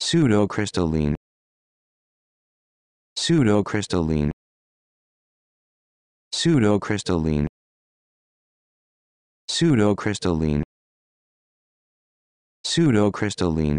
pseudocrystalline pseudocrystalline pseudocrystalline pseudocrystalline pseudocrystalline